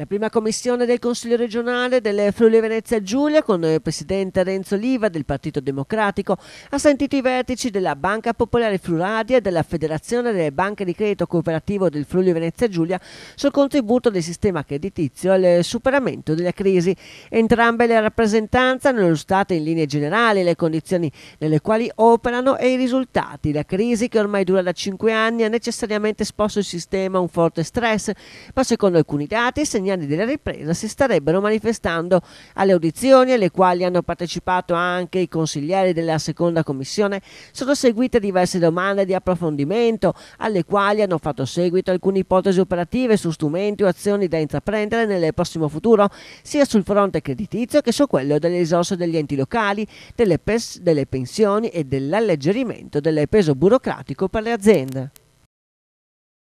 La prima commissione del Consiglio regionale del Friuli Venezia Giulia con il presidente Renzo Liva del Partito Democratico ha sentito i vertici della Banca Popolare Friuladia e della Federazione delle Banche di Credito Cooperativo del Friuli Venezia Giulia sul contributo del sistema creditizio al superamento della crisi. Entrambe le rappresentanze hanno illustrato in linea generale le condizioni nelle quali operano e i risultati. La crisi che ormai dura da cinque anni ha necessariamente esposto il sistema a un forte stress, ma secondo alcuni dati segnala anni della ripresa si starebbero manifestando alle audizioni alle quali hanno partecipato anche i consiglieri della seconda commissione, sono seguite diverse domande di approfondimento alle quali hanno fatto seguito alcune ipotesi operative su strumenti o azioni da intraprendere nel prossimo futuro, sia sul fronte creditizio che su quello delle risorse degli enti locali, delle, pes- delle pensioni e dell'alleggerimento del peso burocratico per le aziende.